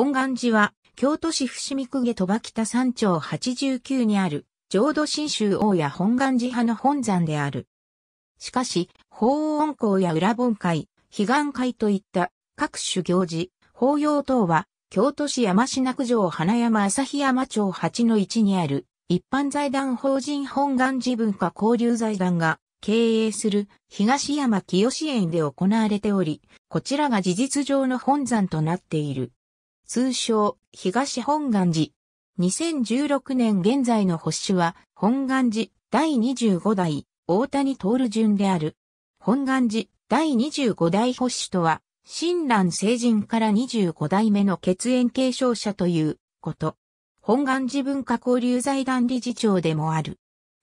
本願寺は、京都市伏見区下戸羽北山町89にある、浄土真宗王や本願寺派の本山である。しかし、法恩公や裏本会、悲願会といった各種行事、法要等は、京都市山科区城花山旭山町8の1にある、一般財団法人本願寺文化交流財団が経営する東山清志園で行われており、こちらが事実上の本山となっている。通称、東本願寺。2016年現在の保守は、本願寺第25代、大谷徹順である。本願寺第25代保守とは、親鸞聖人から25代目の血縁継承者ということ。本願寺文化交流財団理事長でもある。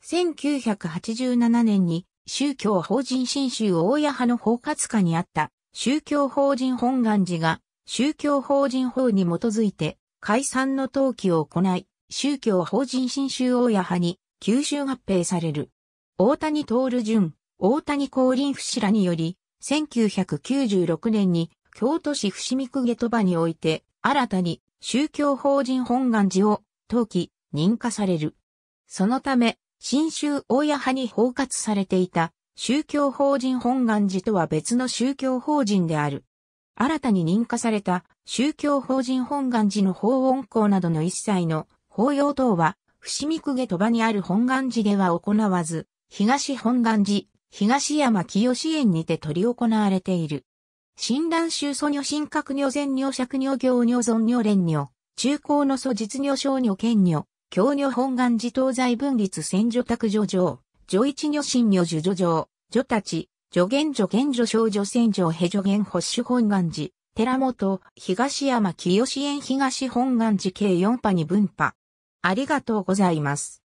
1987年に宗教法人新州大谷派の包括下にあった宗教法人本願寺が宗教法人法に基づいて解散の登記を行い、宗教法人新州大谷派に吸収合併される。大谷徹淳、大谷降臨不死らにより、1996年に京都市伏見区下戸場において、新たに宗教法人本願寺を登記、認可される。そのため、新州大谷派に包括されていた宗教法人本願寺とは別の宗教法人である。新たに認可された宗教法人本願寺の法音校などの一切の法要等は、伏見区下戸場にある本願寺では行わず、東本願寺、東山清支園にて執り行われている。新鸞宗祖女神格女前女釈女行女尊女連女、中高の祖実女小女兼女、教女本願寺東西分立千女卓女上、女一女新女樹女上、女たち、助言助言助少女戦場へ助言保守本願寺、寺本、東山清園東本願寺計4波に分派。ありがとうございます。